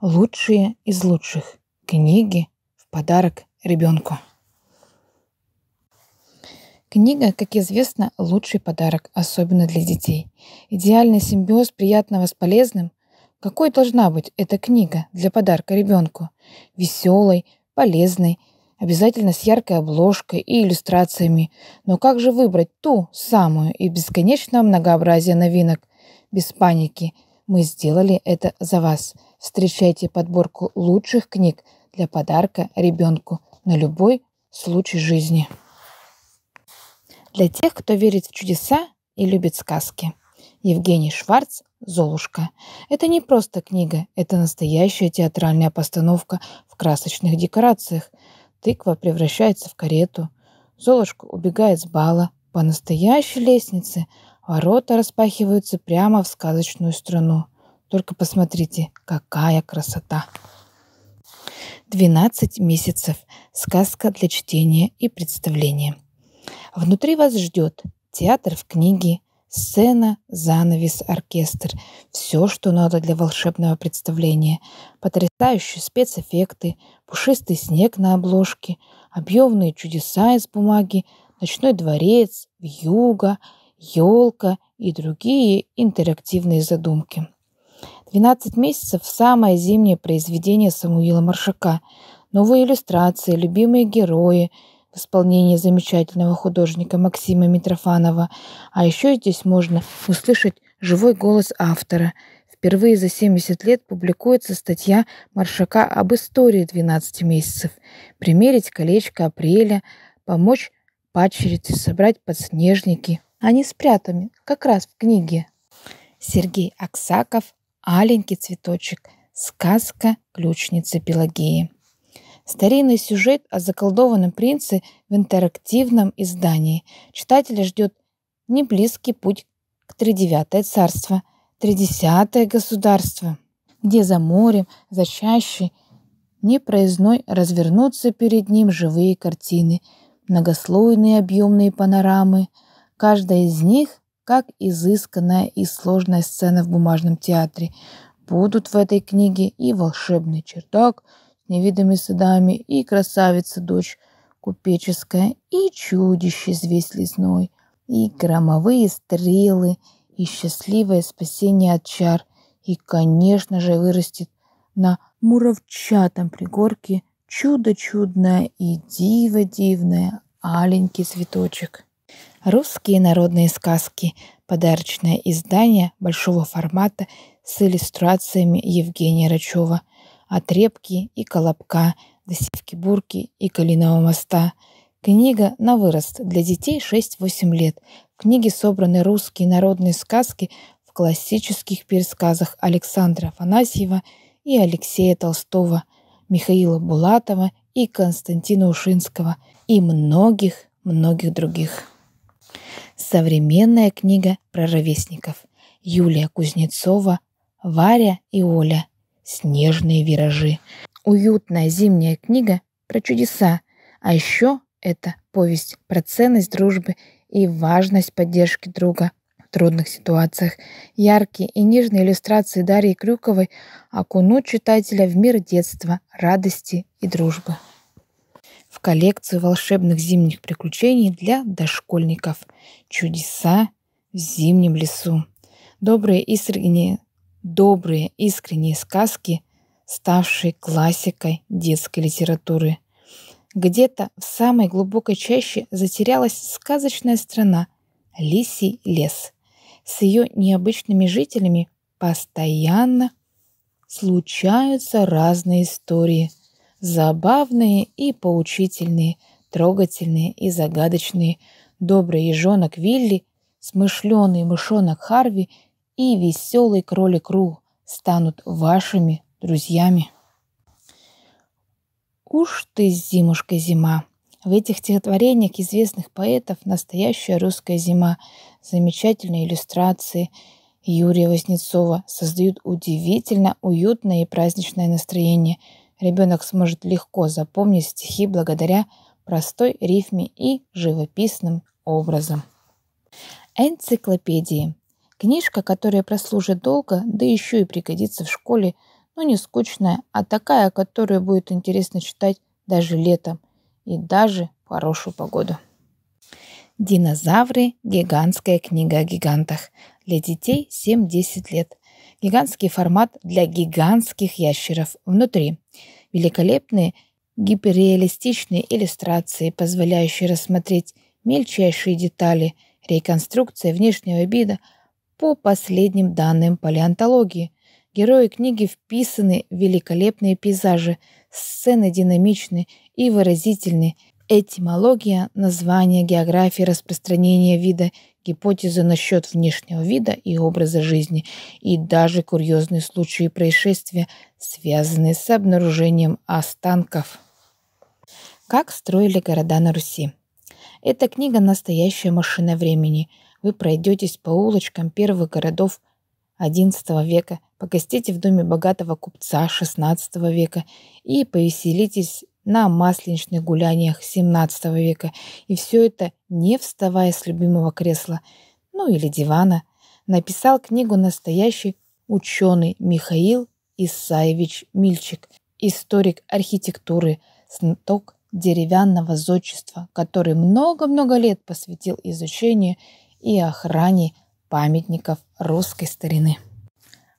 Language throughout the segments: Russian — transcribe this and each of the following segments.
Лучшие из лучших. Книги в подарок ребенку. Книга, как известно, лучший подарок, особенно для детей. Идеальный симбиоз приятного с полезным. Какой должна быть эта книга для подарка ребенку? Веселой, полезной, обязательно с яркой обложкой и иллюстрациями. Но как же выбрать ту самую и бесконечное многообразие новинок? Без паники – мы сделали это за вас. Встречайте подборку лучших книг для подарка ребенку на любой случай жизни. Для тех, кто верит в чудеса и любит сказки. Евгений Шварц «Золушка». Это не просто книга, это настоящая театральная постановка в красочных декорациях. Тыква превращается в карету. Золушка убегает с бала по настоящей лестнице, Ворота распахиваются прямо в сказочную страну. Только посмотрите, какая красота! 12 месяцев. Сказка для чтения и представления. Внутри вас ждет театр в книге, сцена, занавес, оркестр. Все, что надо для волшебного представления. Потрясающие спецэффекты, пушистый снег на обложке, объемные чудеса из бумаги, ночной дворец, вьюга — елка и другие интерактивные задумки. 12 месяцев – самое зимнее произведение Самуила Маршака. Новые иллюстрации, любимые герои в исполнении замечательного художника Максима Митрофанова. А еще здесь можно услышать живой голос автора. Впервые за 70 лет публикуется статья Маршака об истории 12 месяцев. Примерить колечко апреля, помочь падчерице собрать подснежники, они а спрятаны как раз в книге. Сергей Аксаков «Аленький цветочек. Сказка ключницы Пелагеи». Старинный сюжет о заколдованном принце в интерактивном издании. Читателя ждет неблизкий путь к Тридевятое царство, Тридесятое государство, где за морем, за чащей, непроизной развернутся перед ним живые картины, многослойные объемные панорамы – Каждая из них, как изысканная и сложная сцена в бумажном театре, будут в этой книге и волшебный чердак с невидными садами, и красавица-дочь купеческая, и чудище звесь лесной, и громовые стрелы, и счастливое спасение от чар, и, конечно же, вырастет на муравчатом пригорке чудо чудное и диво дивное аленький цветочек. Русские народные сказки. Подарочное издание большого формата с иллюстрациями Евгения Рачева. От репки и колобка до сивки-бурки и калиного моста. Книга на вырост для детей 6-8 лет. В книге собраны русские народные сказки в классических пересказах Александра Афанасьева и Алексея Толстого, Михаила Булатова и Константина Ушинского и многих-многих других. Современная книга про ровесников. Юлия Кузнецова, Варя и Оля. Снежные виражи. Уютная зимняя книга про чудеса. А еще это повесть про ценность дружбы и важность поддержки друга в трудных ситуациях. Яркие и нежные иллюстрации Дарьи Крюковой окунут читателя в мир детства, радости и дружбы в коллекцию волшебных зимних приключений для дошкольников. Чудеса в зимнем лесу. Добрые искренние, добрые искренние сказки, ставшие классикой детской литературы. Где-то в самой глубокой чаще затерялась сказочная страна Лисий лес с ее необычными жителями постоянно случаются разные истории – Забавные и поучительные, трогательные и загадочные. Добрый ежонок Вилли, смышленый мышонок Харви и веселый кролик Ру станут вашими друзьями. Уж ты, зимушка, зима! В этих стихотворениях известных поэтов настоящая русская зима. Замечательные иллюстрации Юрия Вознецова создают удивительно уютное и праздничное настроение – ребенок сможет легко запомнить стихи благодаря простой рифме и живописным образам. Энциклопедии. Книжка, которая прослужит долго, да еще и пригодится в школе, но не скучная, а такая, которую будет интересно читать даже летом и даже в хорошую погоду. Динозавры. Гигантская книга о гигантах. Для детей 7-10 лет гигантский формат для гигантских ящеров внутри, великолепные гиперреалистичные иллюстрации, позволяющие рассмотреть мельчайшие детали, реконструкция внешнего вида по последним данным палеонтологии. Герои книги вписаны в великолепные пейзажи, сцены динамичны и выразительны – Этимология – название, география, распространения вида, гипотезы насчет внешнего вида и образа жизни, и даже курьезные случаи и происшествия, связанные с обнаружением останков. Как строили города на Руси? Эта книга – настоящая машина времени. Вы пройдетесь по улочкам первых городов XI века, погостите в доме богатого купца XVI века и повеселитесь на масленичных гуляниях XVII века, и все это не вставая с любимого кресла, ну или дивана, написал книгу настоящий ученый Михаил Исаевич Мильчик, историк архитектуры, сноток деревянного зодчества, который много-много лет посвятил изучению и охране памятников русской старины.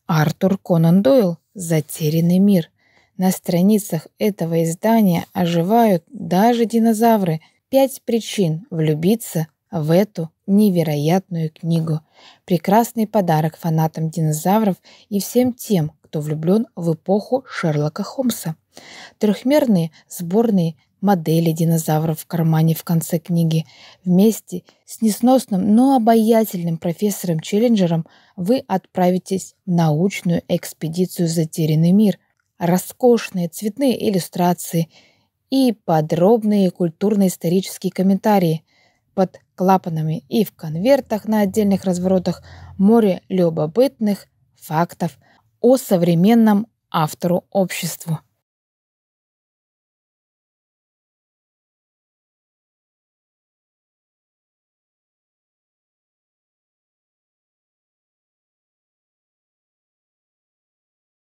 Артур Конан Дойл «Затерянный мир», на страницах этого издания оживают даже динозавры. Пять причин влюбиться в эту невероятную книгу. Прекрасный подарок фанатам динозавров и всем тем, кто влюблен в эпоху Шерлока Холмса. Трехмерные сборные модели динозавров в кармане в конце книги. Вместе с несносным, но обаятельным профессором Челленджером вы отправитесь в научную экспедицию в затерянный мир – роскошные цветные иллюстрации и подробные культурно-исторические комментарии. Под клапанами и в конвертах на отдельных разворотах море любопытных фактов о современном автору обществу.